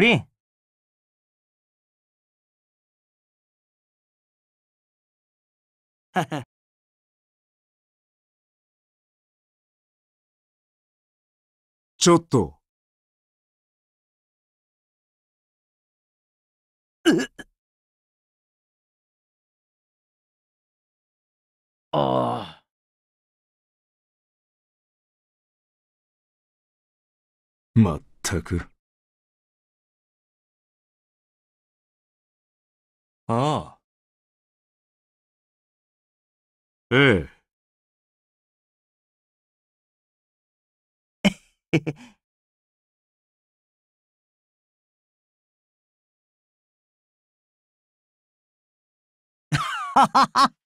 凛はは。ちょっと。ああ。まったく。ああ。ええ。ha ha ha